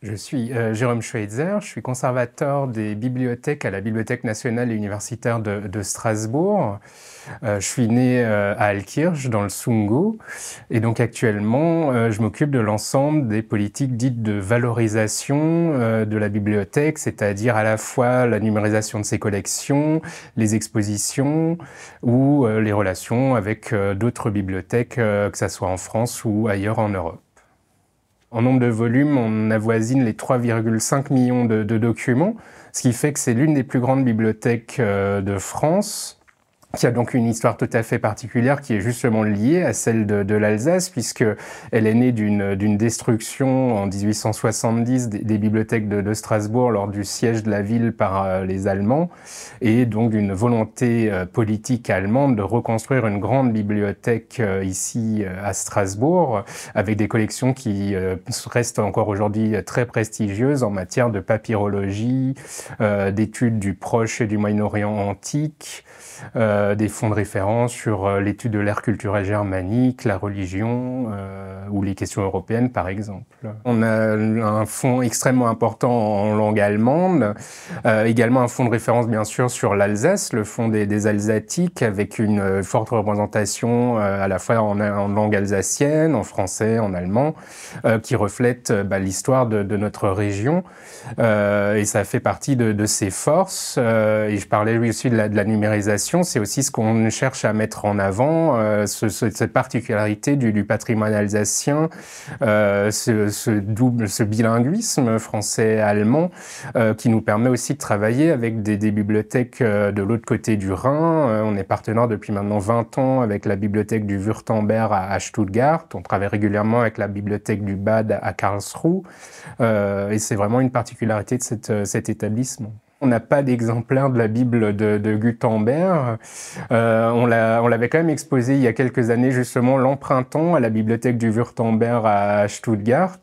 Je suis euh, Jérôme Schweitzer, je suis conservateur des bibliothèques à la Bibliothèque nationale et universitaire de, de Strasbourg. Euh, je suis né euh, à Alkirch, dans le Sungo, et donc actuellement, je m'occupe de l'ensemble des politiques dites de valorisation de la bibliothèque, c'est-à-dire à la fois la numérisation de ses collections, les expositions ou les relations avec d'autres bibliothèques, que ce soit en France ou ailleurs en Europe. En nombre de volumes, on avoisine les 3,5 millions de, de, documents, ce qui fait que c'est l'une des plus grandes bibliothèques euh, de France qui a donc une histoire tout à fait particulière qui est justement liée à celle de, l'Alsace, puisque elle est née d'une destruction en 1870 des, bibliothèques de, Strasbourg lors du siège de la ville par euh, les Allemands, et donc d'une volonté euh, politique allemande de reconstruire une grande bibliothèque euh, ici à Strasbourg, avec des collections qui restent encore aujourd'hui très prestigieuses en matière de papyrologie, d'études du Proche et du Moyen-Orient antique. Euh, des fonds de référence sur euh, l'étude de l'ère culturelle germanique, la religion euh, ou les questions européennes par exemple. On a un fonds extrêmement important en langue allemande, également un fonds de référence bien sûr sur l'Alsace, le fonds des, Alsatiques avec une forte représentation à la fois en, langue alsacienne, en français, en allemand, qui reflète bah, l'histoire de, notre région et ça fait partie de, ses forces. et je parlais aussi de la, numérisation, c'est aussi ce qu'on cherche à mettre en avant, euh, cette particularité du, patrimoine alsacien, euh, ce, double, ce bilinguisme français-allemand, euh, qui nous permet aussi de travailler avec des, bibliothèques de l'autre côté du Rhin. on est partenaire depuis maintenant 20 ans avec la bibliothèque du Württemberg à, Stuttgart. On travaille régulièrement avec la bibliothèque du Bade à Karlsruhe. et c'est vraiment une particularité de cet établissement. On n'a pas d'exemplaire de la Bible de, Gutenberg. Euh, on l'avait quand même exposé il y a quelques années, justement, l'empruntant à la bibliothèque du Württemberg à Stuttgart.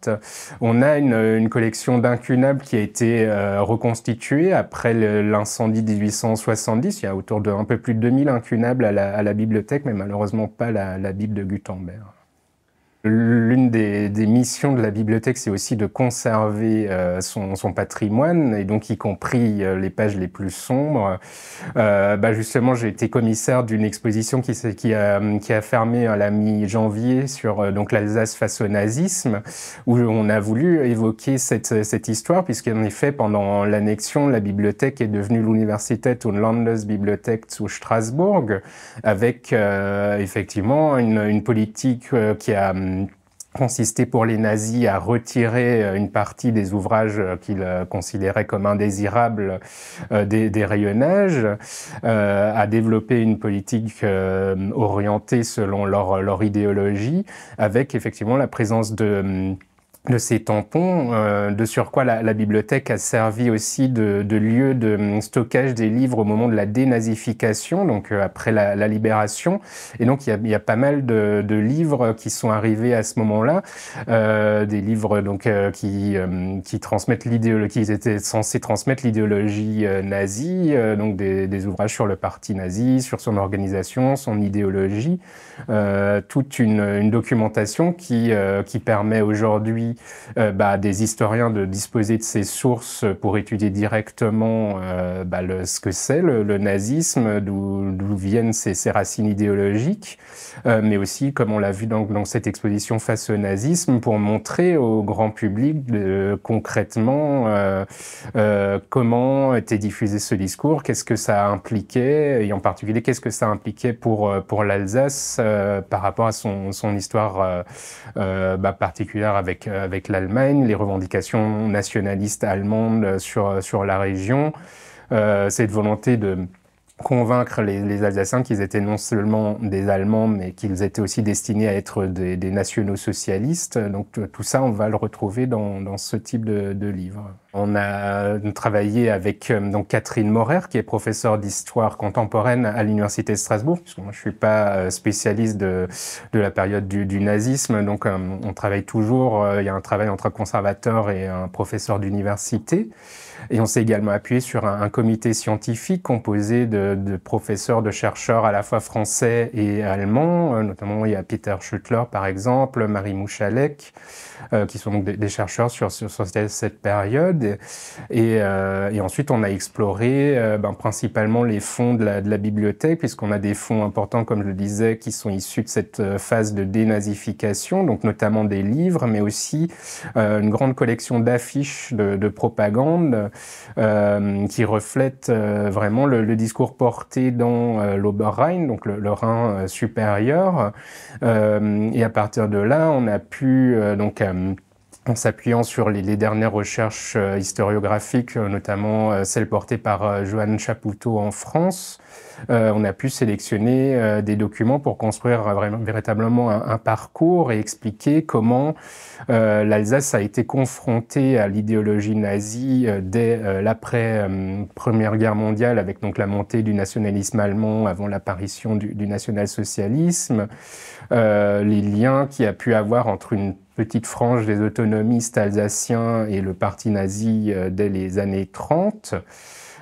On a une, collection d'incunables qui a été euh, reconstituée après l'incendie 1870. Il y a autour de un peu plus de 2000 incunables à la, bibliothèque, mais malheureusement pas la, Bible de Gutenberg des missions de la bibliothèque, c'est aussi de conserver euh, son, patrimoine, et donc y compris euh, les pages les plus sombres. Euh, bah, justement, j'ai été commissaire d'une exposition qui, qui, a, fermé à la mi-janvier sur donc l'Alsace face au nazisme, où on a voulu évoquer cette, cette histoire, puisqu'en effet, pendant l'annexion, la bibliothèque est devenue l'université und Landesbibliothek zu Strasbourg, avec effectivement une, une politique qui a consistait pour les nazis à retirer euh, une partie des ouvrages euh, qu'ils euh, considéraient comme indésirables des, rayonnages, à développer une politique orientée selon leur, leur idéologie, avec effectivement la présence de... Hum, de ces tampons, euh, de sur quoi la, la, bibliothèque a servi aussi de, de, lieu de hum, stockage des livres au moment de la dénazification, donc euh, après la, la, libération. Et donc il y, y a, pas mal de, de, livres qui sont arrivés à ce moment-là, euh, des livres donc euh, qui, hum, qui transmettent l'idéologie, qui étaient censés transmettre l'idéologie euh, nazie, donc des, des, ouvrages sur le parti nazi, sur son organisation, son idéologie, toute une, une documentation qui qui permet aujourd'hui euh, bah, des historiens de disposer de ces sources pour étudier directement euh, bah, ce que c'est le, nazisme, d'où viennent ces, racines idéologiques, euh, mais aussi, comme on l'a vu dans, dans, cette exposition face au nazisme, pour montrer au grand public concrètement comment était diffusé ce discours, qu'est-ce que ça impliquait, et en particulier qu'est-ce que ça impliquait pour, pour l'Alsace par rapport à son, histoire bah, particulière avec avec l'Allemagne, les revendications nationalistes allemandes sur, sur la région, euh, cette volonté de convaincre les, les Alsaciens qu'ils étaient non seulement des Allemands, mais qu'ils étaient aussi destinés à être des, nationaux socialistes. Donc euh, tout ça, on va le retrouver dans, ce type de, de, livre. On a travaillé avec euh, donc Catherine Morer, qui est professeure d'histoire contemporaine à l'université de Strasbourg, puisque moi je suis pas euh, spécialiste de, la période du, nazisme, donc on travaille toujours. Il y a un travail entre un conservateur et un professeur d'université. Et on s'est également appuyé sur un, comité scientifique composé de, professeurs, de chercheurs à la fois français et allemands. Euh, notamment, il y a Peter Schüttler par exemple, Marie Mouchalek. Euh, qui sont donc des, chercheurs sur, sur, cette période. Et, euh, et ensuite, on a exploré euh, ben, principalement les fonds de la, de la bibliothèque, puisqu'on a des fonds importants, comme je le disais, qui sont issus de cette euh, phase de dénazification, donc notamment des livres, mais aussi une grande collection d'affiches de, de, propagande qui reflètent vraiment le, discours porté dans l'Oberrhein, donc le, le Rhin supérieur. et à partir de là, on a pu donc euh, en s'appuyant sur les, dernières recherches euh, historiographiques, euh, notamment celles portées par Joanne Chapoutot en France. Euh, on a pu sélectionner euh, des documents pour construire vraiment, véritablement un, parcours et expliquer comment euh, l'Alsace a été confrontée à l'idéologie nazie dès l'après Première Guerre mondiale, avec donc la montée du nationalisme allemand avant l'apparition du, du national-socialisme, les liens qu'il a pu avoir entre une petite frange des autonomistes alsaciens et le parti nazi dès les années 30.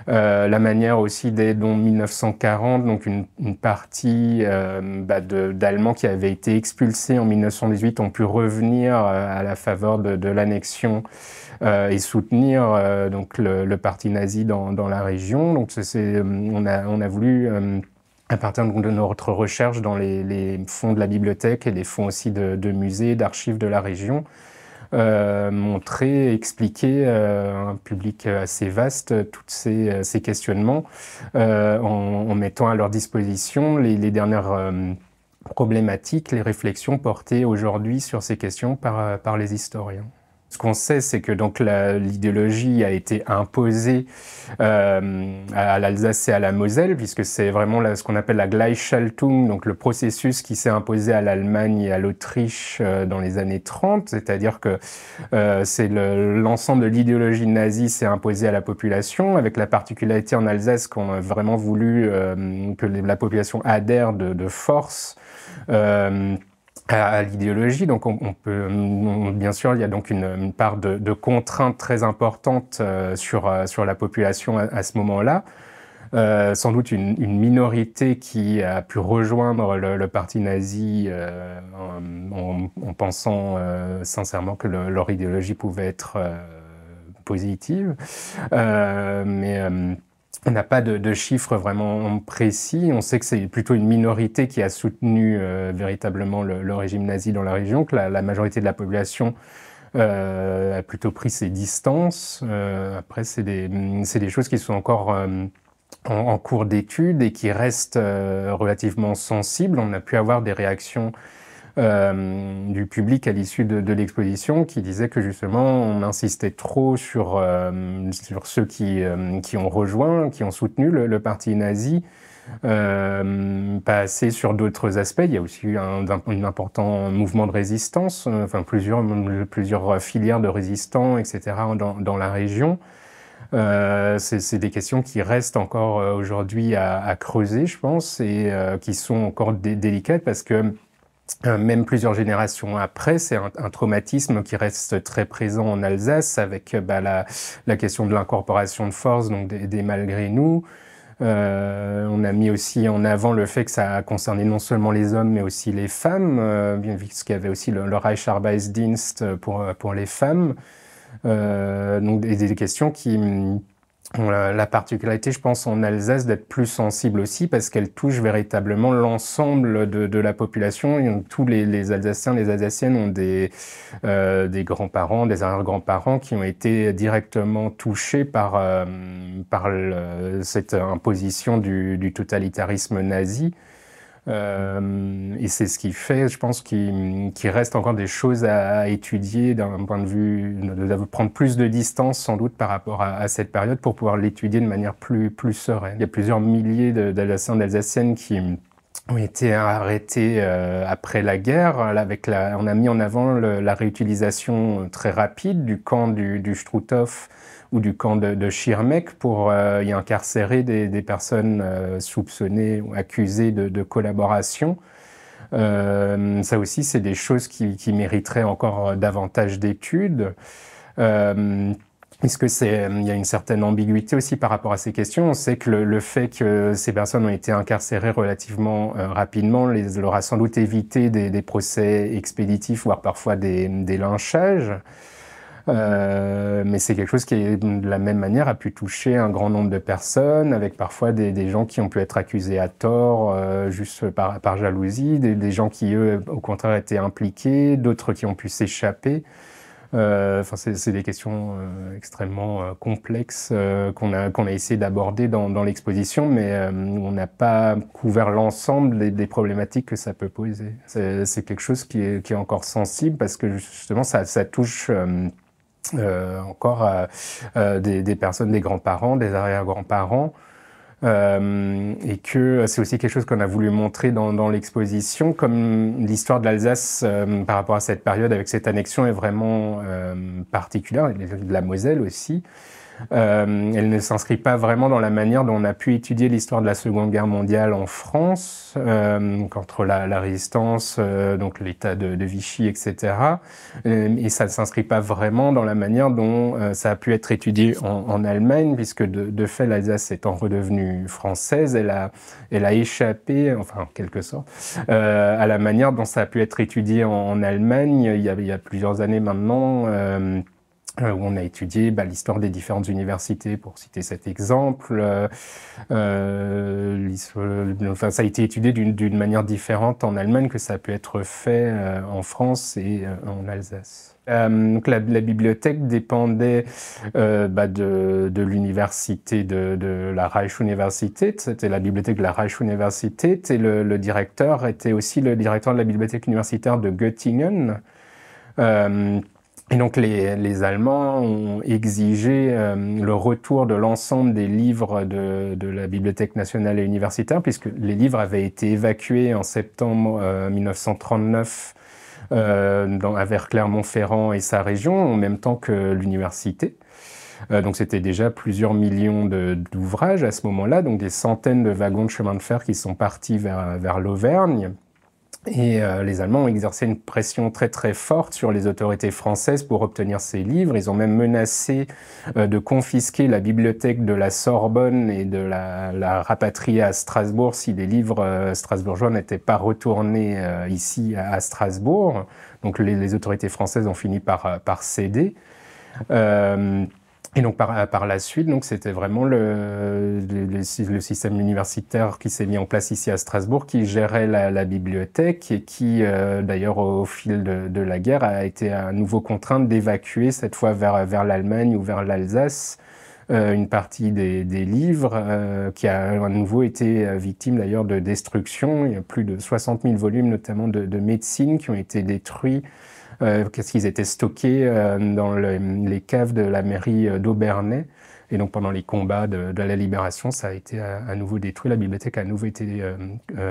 Euh, la manière aussi des dons 1940, donc une, partie euh, bah, d'Allemands qui avaient été expulsés en 1918 ont pu revenir euh, à la faveur de, l'annexion et soutenir donc le, parti nazi dans, la région. Donc on, a, voulu à partir de notre recherche dans les, fonds de la bibliothèque et les fonds aussi de musées, d'archives de la région, euh, montrer, expliquer euh, à un public assez vaste euh, toutes ces, ces, questionnements en, mettant à leur disposition les, les dernières problématiques, les réflexions portées aujourd'hui sur ces questions par, par les historiens. Ce qu'on sait, c'est que donc l'idéologie a été imposée euh, à l'Alsace et à la Moselle, puisque c'est vraiment ce qu'on appelle la Gleichschaltung, donc le processus qui s'est imposé à l'Allemagne et à l'Autriche euh, dans les années 30, c'est-à-dire que euh, c'est l'ensemble de l'idéologie nazie s'est imposée à la population, avec la particularité en Alsace qu'on a vraiment voulu que la population adhère de, de force à, l'idéologie. Donc, on, on peut, bien sûr, il y a donc une, une part de, de contrainte très importante euh, sur, euh, sur la population à, ce moment-là. Euh, sans doute une, une, minorité qui a pu rejoindre le, parti nazi euh, en, en, pensant sincèrement que leur idéologie pouvait être positive. mais on n'a pas de, chiffres vraiment précis. On sait que c'est plutôt une minorité qui a soutenu euh, véritablement le, régime nazi dans la région, que la, majorité de la population euh, a plutôt pris ses distances. Euh, après, c'est des, choses qui sont encore en, en, cours d'étude et qui restent relativement sensibles. On a pu avoir des réactions euh, du public à l'issue de, l'exposition qui disait que justement on insistait trop sur, euh, sur ceux qui, euh, qui ont rejoint, qui ont soutenu le, parti nazi. Euh, pas assez sur d'autres aspects. Il y a aussi eu un, important mouvement de résistance, enfin plusieurs, plusieurs filières de résistants, etc. dans, la région. c'est des questions qui restent encore aujourd'hui à, creuser, je pense, et qui sont encore délicates parce que euh, même plusieurs générations après, c'est un, traumatisme qui reste très présent en Alsace avec euh, bah, la, la, question de l'incorporation de force, donc des, des malgré nous. Euh, on a mis aussi en avant le fait que ça a concerné non seulement les hommes mais aussi les femmes, euh, qu'il y avait aussi le, Reichsarbeitsdienst pour, pour les femmes. Euh, donc des, des questions qui, la particularité, je pense, en Alsace d'être plus sensible aussi parce qu'elle touche véritablement l'ensemble de, de, la population. Tous les, les, Alsaciens, les Alsaciennes ont des, euh, des grands-parents, des arrière-grands-parents qui ont été directement touchés par, euh, par cette imposition du, du totalitarisme nazi. Euh, et c'est ce qui fait, je pense, qu'il reste encore des choses à étudier d'un point de vue, de, prendre plus de distance sans doute par rapport à, cette période pour pouvoir l'étudier de manière plus, plus sereine. Il y a plusieurs milliers d'Alsaciens, d'Alsaciennes qui ont été arrêtés euh, après la guerre. avec on a mis en avant la réutilisation euh, très rapide du camp du, du ou du camp de, de pour euh, y incarcérer des, personnes euh, soupçonnées ou accusées de, collaboration. Euh, ça aussi, c'est des choses qui, mériteraient encore davantage d'études. que il y a une certaine ambiguïté aussi par rapport à ces questions. On sait que le, fait que ces personnes ont été incarcérées relativement rapidement les, leur a sans doute évité des, procès expéditifs, voire parfois des lynchages. Euh, mais c'est quelque chose qui, de la même manière, a pu toucher un grand nombre de personnes, avec parfois des, gens qui ont pu être accusés à tort, euh, juste par, par jalousie, des, gens qui, eux, au contraire, étaient impliqués, d'autres qui ont pu s'échapper. Euh, c'est des questions euh, extrêmement complexes qu'on a, qu'on a, essayé d'aborder dans, dans l'exposition, mais on n'a pas couvert l'ensemble des, problématiques que ça peut poser. C'est quelque chose qui est, qui est, encore sensible parce que justement, ça, ça touche euh, encore euh, euh, des, des, personnes, des grands-parents, des arrière-grands-parents. Euh, et que c'est aussi quelque chose qu'on a voulu montrer dans, dans l'exposition, comme l'histoire de l'Alsace par rapport à cette période avec cette annexion est vraiment euh, particulière, et de la Moselle aussi. Euh, elle ne s'inscrit pas vraiment dans la manière dont on a pu étudier l'histoire de la Seconde Guerre mondiale en France, euh, donc entre la, la résistance, euh, donc l'État de, de, Vichy, etc. et ça ne s'inscrit pas vraiment dans la manière dont ça a pu être étudié en, en Allemagne, puisque de, de fait l'Alsace étant redevenue française, elle a, elle a échappé, enfin en quelque sorte, euh, à la manière dont ça a pu être étudié en, en Allemagne il y, a, il y, a, plusieurs années maintenant. Euh, euh, où on a étudié bah, l'histoire des différentes universités, pour citer cet exemple. Euh, euh, enfin, ça a été étudié d'une manière différente en Allemagne que ça peut être fait en France et en Alsace. donc la, bibliothèque dépendait bah, de, l'université, de, la Reichsuniversität. C'était la bibliothèque de la Reichsuniversität et le, directeur était aussi le directeur de la bibliothèque universitaire de Göttingen. Et donc les, Allemands ont exigé euh, le retour de l'ensemble des livres de, la Bibliothèque nationale et universitaire, puisque les livres avaient été évacués en septembre 1939 euh, euh, dans, vers Clermont-Ferrand et sa région, en même temps que l'université. donc c'était déjà plusieurs millions d'ouvrages à ce moment-là, donc des centaines de wagons de chemin de fer qui sont partis vers l'Auvergne. Et euh, les Allemands ont exercé une pression très très forte sur les autorités françaises pour obtenir ces livres. Ils ont même menacé euh, de confisquer la bibliothèque de la Sorbonne et de la, la rapatrier à Strasbourg si des livres euh, strasbourgeois n'étaient pas retournés ici à, Strasbourg. Donc les, les, autorités françaises ont fini par, par céder. Et donc par, euh, par la suite, donc c'était vraiment le, le, système universitaire qui s'est mis en place ici à Strasbourg, qui gérait la, la bibliothèque et qui, euh, d'ailleurs, au, fil de, de, la guerre, a été à nouveau contraint d'évacuer cette fois vers, vers l'Allemagne ou vers l'Alsace euh, une partie des, des livres, qui a à nouveau été victime d'ailleurs de destruction. Il y a plus de 60 000 volumes, notamment de, de médecine, qui ont été détruits euh, qu'est-ce qu'ils étaient stockés euh, dans les caves de la mairie euh, d'Aubernay. Et donc pendant les combats de, la libération, ça a été à, nouveau détruit. La bibliothèque a à nouveau été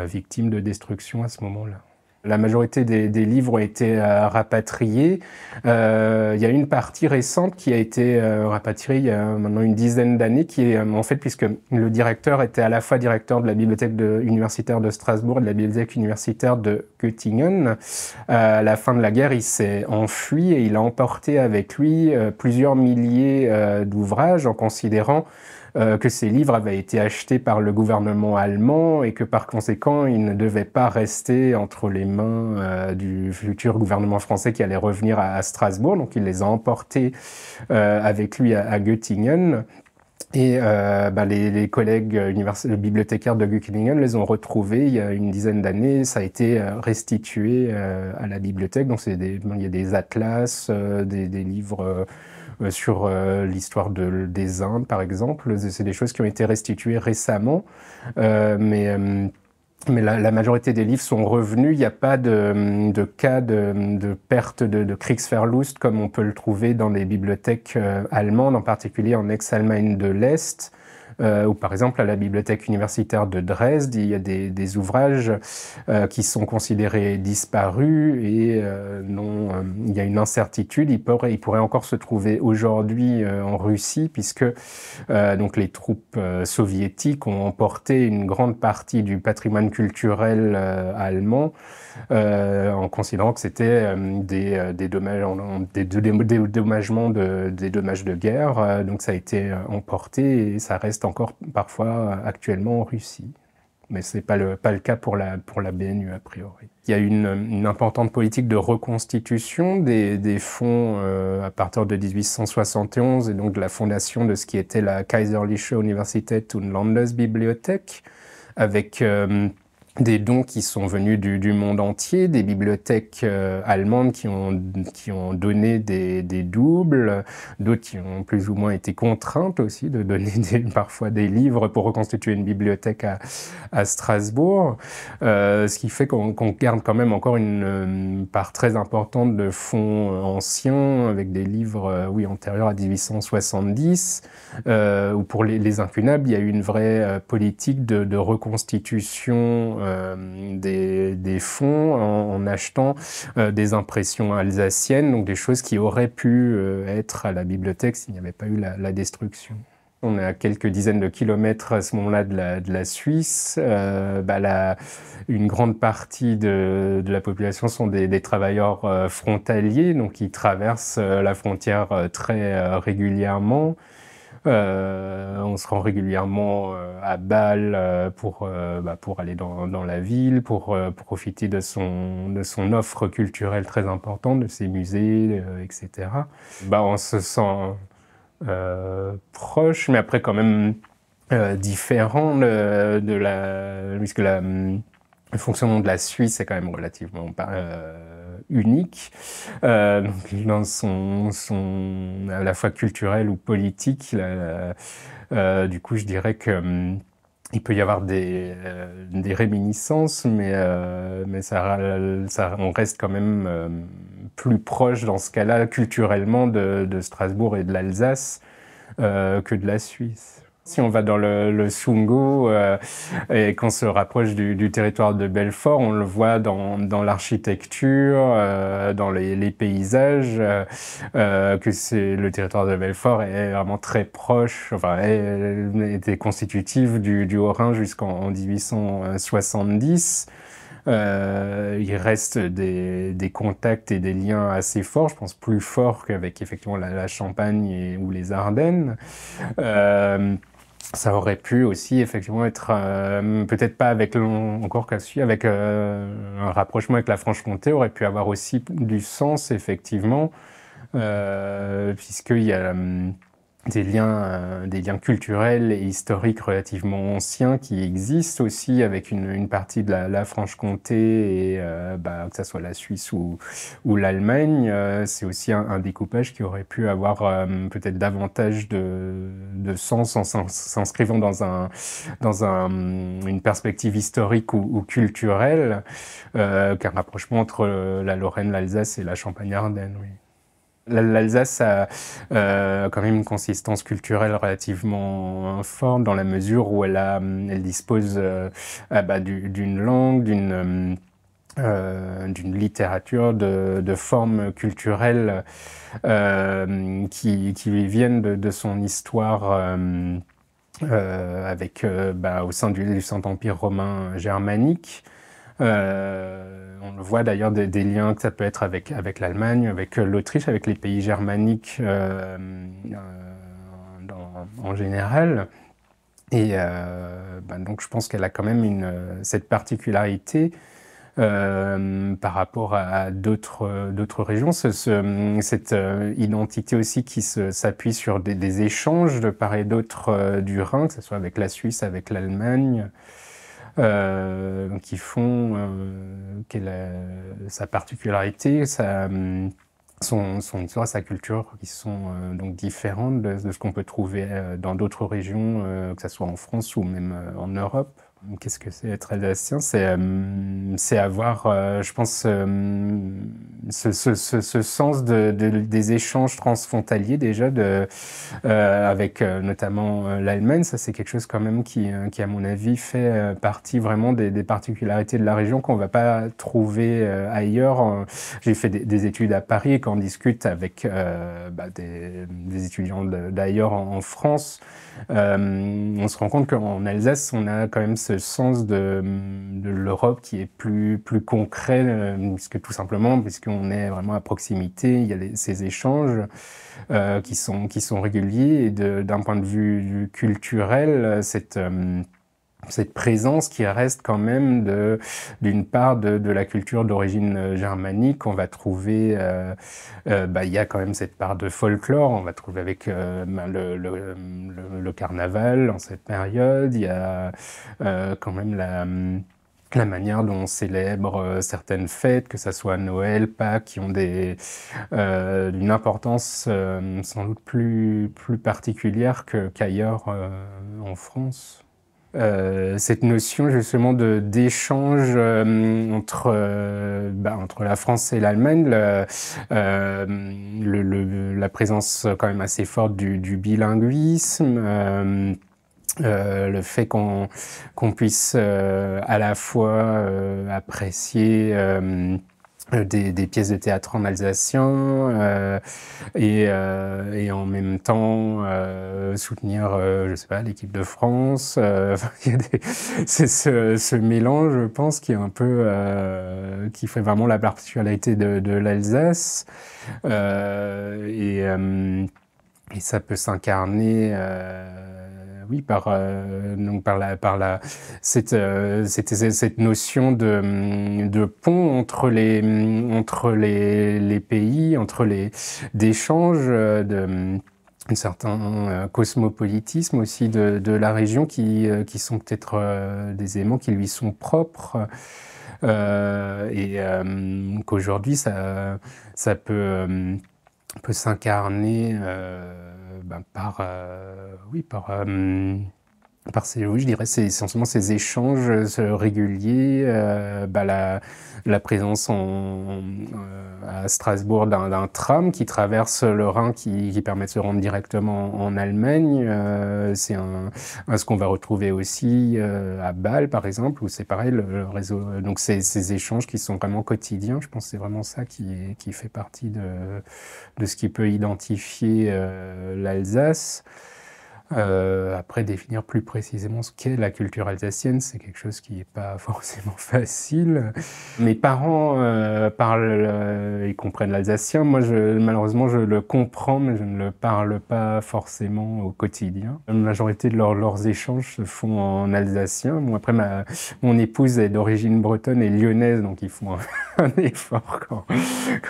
victime de destruction à ce moment-là. La majorité des, livres ont été euh, rapatriés. il y a une partie récente qui a été rapatriée il y a maintenant une dizaine d'années, qui est en fait puisque le directeur était à la fois directeur de la bibliothèque de, universitaire de Strasbourg et de la bibliothèque universitaire de Göttingen. Euh, à la fin de la guerre, il s'est enfui et il a emporté avec lui euh, plusieurs milliers euh, d'ouvrages en considérant que ces livres avaient été achetés par le gouvernement allemand et que par conséquent, ils ne devaient pas rester entre les mains du futur gouvernement français qui allait revenir à, Strasbourg. Donc il les a emportés avec lui à Göttingen. Et euh, bah, les, les, collègues euh, le bibliothécaires de Göckingen les ont retrouvés il y a une dizaine d'années. Ça a été euh, restitué euh, à la bibliothèque. Donc des, il y a des atlas, des, des, livres sur l'histoire de, des Indes, par exemple. C'est des choses qui ont été restituées récemment. mais mais la, majorité des livres sont revenus. Il n'y a pas de, cas de, perte de, Kriegsverlust comme on peut le trouver dans les bibliothèques euh, allemandes, en particulier en ex-Allemagne de l'Est. Euh, ou par exemple à la bibliothèque universitaire de Dresde, il y a des, ouvrages euh, qui sont considérés disparus et euh, non, il y a une incertitude. Ils pourraient, encore se trouver aujourd'hui en Russie puisque donc les troupes soviétiques ont emporté une grande partie du patrimoine culturel allemand en considérant que c'était des dommages de guerre. donc ça a été emporté et ça reste encore parfois euh, actuellement en Russie. Mais ce n'est pas le, pas le cas pour la, pour la BNU a priori. Il y a une, une importante politique de reconstitution des, des fonds euh, à partir de 1871 et donc de la fondation de ce qui était la Kaiserliche Universität und Landesbibliothek avec euh, des dons qui sont venus du, du monde entier, des bibliothèques euh, allemandes qui ont, qui ont donné des, des doubles, d'autres qui ont plus ou moins été contraintes aussi de donner des, parfois des livres pour reconstituer une bibliothèque à, à Strasbourg, euh, ce qui fait qu'on garde quand même encore une, euh, part très importante de fonds anciens avec des livres euh, oui antérieurs à 1870, ou pour les, les, incunables, il y a eu une vraie politique de, de reconstitution euh, des, fonds en, achetant euh, des impressions alsaciennes, donc des choses qui auraient pu euh, être à la bibliothèque s'il n'y avait pas eu la, destruction. On est à quelques dizaines de kilomètres à ce moment-là de la, Suisse. Bah, une grande partie de, la population sont des, travailleurs frontaliers, donc ils traversent la frontière très régulièrement. Euh, on se rend régulièrement euh, à Bâle euh, pour, bah, pour aller dans, la ville, pour profiter de son, de son offre culturelle très importante, de ses musées, etc. Bah, on se sent proche, mais après quand même différent de, la... Puisque le fonctionnement de la Suisse est quand même relativement unique, euh, dans son, son, à la fois culturel ou politique. Euh, euh, du coup, je dirais que hum, il peut y avoir des, réminiscences, mais, mais ça, on reste quand même plus proche dans ce cas-là culturellement de Strasbourg et de l'Alsace que de la Suisse. Si on va dans le, le Sungo euh, et qu'on se rapproche du, du, territoire de Belfort, on le voit dans, dans l'architecture, euh, dans les, les paysages, euh, euh, que c'est le territoire de Belfort est vraiment très proche, enfin, est, était constitutive du, du Haut-Rhin jusqu'en 1870. Euh, il reste des, des, contacts et des liens assez forts, je pense plus forts qu'avec effectivement la, la Champagne ou les Ardennes. Euh, ça aurait pu aussi effectivement être euh, peut-être pas avec encore qu'à avec euh, un rapprochement avec la Franche-Comté aurait pu avoir aussi du sens effectivement euh, puisqu'il y a des liens, des liens culturels et historiques relativement anciens qui existent aussi avec une, partie de la, Franche-Comté, et bah, que ça soit la Suisse ou, ou l'Allemagne. c'est aussi un, découpage qui aurait pu avoir peut-être davantage de, de sens en s'inscrivant dans, un, dans un, une perspective historique ou, culturelle euh, qu'un rapprochement entre euh, la Lorraine, l'Alsace et la Champagne-Ardenne. Oui. L'Alsace a euh, quand même une consistance culturelle relativement forte dans la mesure où elle, a, elle dispose ah bah, d'une langue, d'une euh, d'une littérature, de, formes culturelles euh, qui, lui viennent de, son histoire euh, avec, bah, au sein du, Saint-Empire romain germanique. on le voit d'ailleurs des, liens que ça peut être avec, l'Allemagne, avec l'Autriche, avec les pays germaniques en général. Et bah, donc je pense qu'elle a quand même cette particularité euh, par rapport à d'autres euh, d'autres régions. Ce, cette euh, identité aussi qui s'appuie sur des, échanges de part et d'autre du Rhin, que ce soit avec la Suisse, avec l'Allemagne. qui font sa particularité, sa, son, histoire, sa culture, qui sont donc différentes de, de ce qu'on peut trouver dans d'autres régions, que ce soit en France ou même en Europe. Qu'est-ce que c'est être alsacien C'est euh, avoir, euh, je pense, euh, ce, ce, ce, sens de, des échanges transfrontaliers déjà, de, avec notamment l'Allemagne. Ça, c'est quelque chose quand même qui, qui à mon avis, fait partie vraiment des, des particularités de la région qu'on ne va pas trouver ailleurs. J'ai fait des, études à Paris et quand on discute avec bah, des, étudiants d'ailleurs en, en, France, on se rend compte qu'en Alsace, on a quand même ce sens de, l'Europe qui est plus, plus concret, euh, puisque tout simplement, puisqu'on est vraiment à proximité, il y a ces échanges euh, qui, sont, qui sont réguliers, et d'un point de vue culturel, cette... Euh, cette présence qui reste quand même de d'une part de, de, la culture d'origine euh, germanique on va trouver euh, euh, bah il y a quand même cette part de folklore on va trouver avec euh, bah, le, le, le, carnaval en cette période il y a quand même la hum, la manière dont on célèbre certaines fêtes, que ça soit Noël, Pâques, qui ont des, euh, une importance sans doute plus, plus particulière qu'ailleurs en France. Euh, cette notion justement de d'échange euh, entre euh, bah, entre la France et l'Allemagne, le, la présence quand même assez forte du, bilinguisme. le fait qu'on qu'on puisse à la fois apprécier euh, des, pièces de théâtre en alsacien euh, euh, et, en même temps soutenir, je sais pas, l'équipe de France. c'est ce, mélange, je pense, qui est un peu qui fait vraiment la particularité de, l'Alsace et, et, ça peut s'incarner oui, par, euh, donc par, la, par la, cette, euh, cette, cette, notion de, de, pont entre les, entre les, les pays, entre les d'échanges, euh, de un certain cosmopolitisme aussi de, de, la région qui, qui sont peut-être des éléments qui lui sont propres et qu'aujourd'hui ça, ça peut peut s'incarner euh, ben, par, euh, oui, par euh, par ces, oui, je dirais, c'est essentiellement ces échanges euh, réguliers, euh, bah, la, présence euh, à Strasbourg d'un tram qui traverse le Rhin qui, permet de se rendre directement en Allemagne. c'est un, ce qu'on va retrouver aussi à Bâle, par exemple, où c'est pareil, le, réseau. Donc ces, échanges qui sont vraiment quotidiens, je pense que c'est vraiment ça qui, qui fait partie de ce qui peut identifier l'Alsace. Euh, après, définir plus précisément ce qu'est la culture alsacienne, c'est quelque chose qui n'est pas forcément facile. Mes parents euh, parlent, et euh, comprennent l'alsacien. Moi, je, malheureusement, je le comprends, mais je ne le parle pas forcément au quotidien. La majorité de leurs échanges se font en alsacien. après, ma, mon épouse est d'origine bretonne et lyonnaise, donc ils font un, effort quand,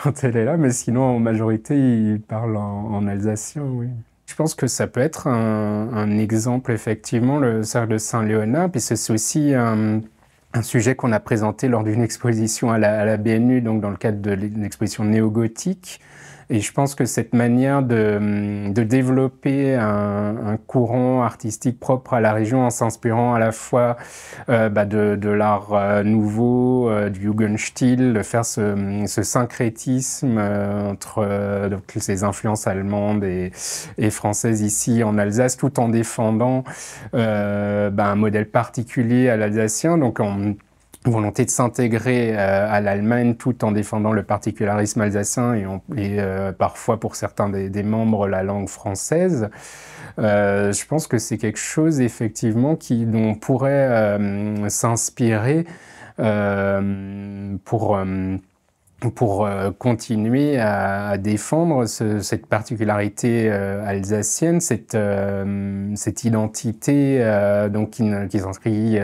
quand, elle est là. Mais sinon, en majorité, ils parlent en, en alsacien, oui. Je pense que ça peut être un, exemple, effectivement, le cercle de Saint-Léonard, puis c'est aussi euh, un, sujet qu'on a présenté lors d'une exposition à la, BNU, donc dans le cadre de exposition néo-gothique, et je pense que cette manière de, hum, de développer un, un, courant artistique propre à la région en s'inspirant à la fois euh, bah de, de l'art euh, nouveau, euh, du Jugendstil, de faire ce, hum, ce syncrétisme entre donc, ces influences allemandes et, et, françaises ici en Alsace, tout en défendant bah, un modèle particulier à l'alsacien. Donc, volonté de s'intégrer euh, à l'Allemagne tout en défendant le particularisme alsacien et, euh, parfois pour certains des, membres la langue française. Euh, je pense que c'est quelque chose effectivement qui dont on pourrait euh, s'inspirer pour pour euh, continuer à, défendre ce, cette particularité euh, alsacienne, cette, euh, cette identité donc qui, qui s'inscrit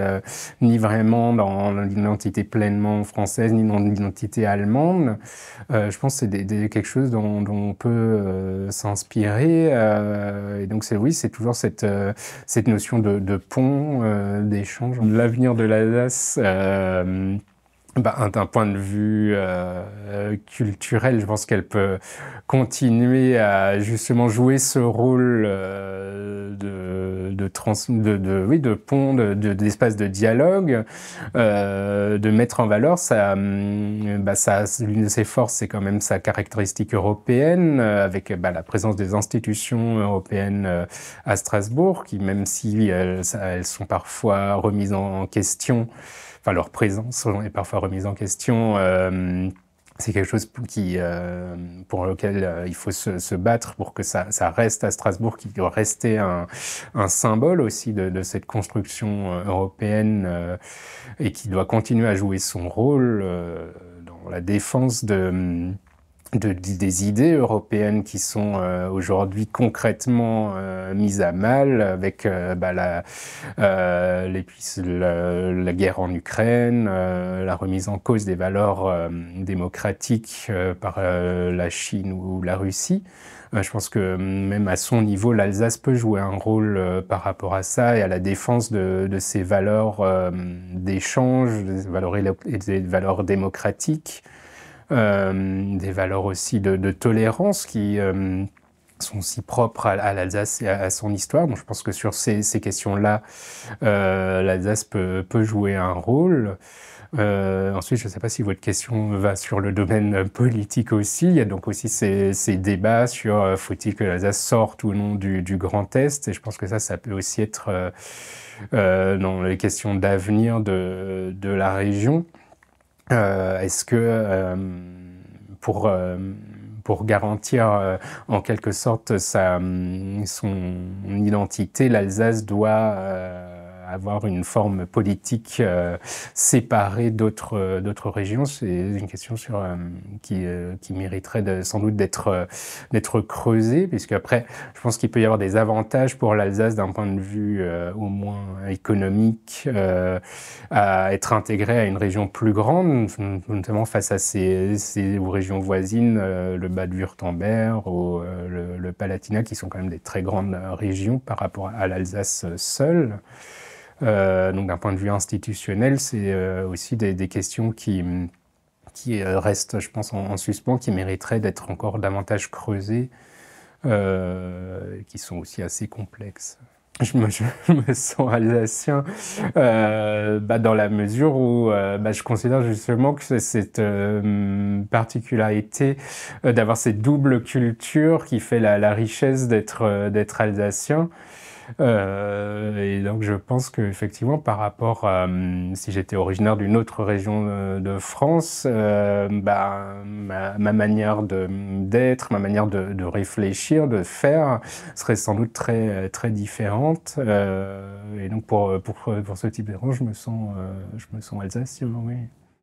ni vraiment dans l'identité pleinement française ni dans l'identité allemande. je pense que c'est des, quelque chose dont, on peut s'inspirer. et donc c'est oui, c'est toujours cette, cette notion de, de pont d'échange. L'avenir de l'Alsace. Bah, d'un point de vue euh, culturel, je pense qu'elle peut continuer à justement jouer ce rôle euh, de, de, trans, de, oui, de pont, d'espace de, de, dialogue, euh, de mettre en valeur ça, mm, bah, l'une de ses forces, c'est quand même sa caractéristique européenne, euh, avec bah, la présence des institutions européennes euh, à Strasbourg, qui même si euh, elles sont parfois remises en question, enfin leur présence est parfois remise en question. Euh, c'est quelque chose qui, euh, pour lequel euh, il faut se, battre pour que ça, reste à Strasbourg, qui doit rester un, symbole aussi de, cette construction européenne et qui doit continuer à jouer son rôle dans la défense de de, des idées européennes qui sont euh, aujourd'hui concrètement euh, mises à mal avec euh, bah, la, la, guerre en Ukraine, la remise en cause des valeurs démocratiques par la Chine ou la Russie. je pense que mm, même à son niveau, l'Alsace peut jouer un rôle par rapport à ça et à la défense de, de ces valeurs d'échange, des valeurs démocratiques. Euh, des valeurs aussi de, tolérance qui euh, sont si propres à, l'Alsace et à, son histoire. Donc je pense que sur ces, questions-là, euh, l'Alsace peut, jouer un rôle. ensuite, je ne sais pas si votre question va sur le domaine politique aussi. Il y a donc aussi ces, débats sur faut-il que l'Alsace sorte ou non du, Grand Est. Et je pense que ça, ça peut aussi être dans les questions d'avenir de, la région. Euh, est-ce que euh, pour euh, pour garantir en quelque sorte sa, son identité, l'Alsace doit avoir une forme politique euh, séparée d'autres euh, d'autres régions C'est une question sur, euh, qui, qui mériterait de, sans doute d'être d'être creusée, puisque après, je pense qu'il peut y avoir des avantages pour l'Alsace d'un point de vue au moins économique à être intégrée à une région plus grande, notamment face à ces, ces régions voisines, le bas de Wurtemberg, ou le, le Palatinat, qui sont quand même des très grandes régions par rapport à l'Alsace seule. Euh, donc d'un point de vue institutionnel, c'est euh, aussi des, questions qui euh, restent, je pense, en, suspens, qui mériteraient d'être encore davantage creusées, qui sont aussi assez complexes. Je me, sens alsacien bah, dans la mesure où bah, je considère justement que c'est cette particularité d'avoir cette double culture qui fait la, richesse d'être alsacien euh, et donc je pense qu'effectivement, par rapport à euh, si j'étais originaire d'une autre région euh, de, France, bah, ma, manière d'être, ma manière de, de, réfléchir, de faire, serait sans doute très, très différente. et donc pour, pour, pour ce type d'erreur, je me sens, je me sens alsacien, oui.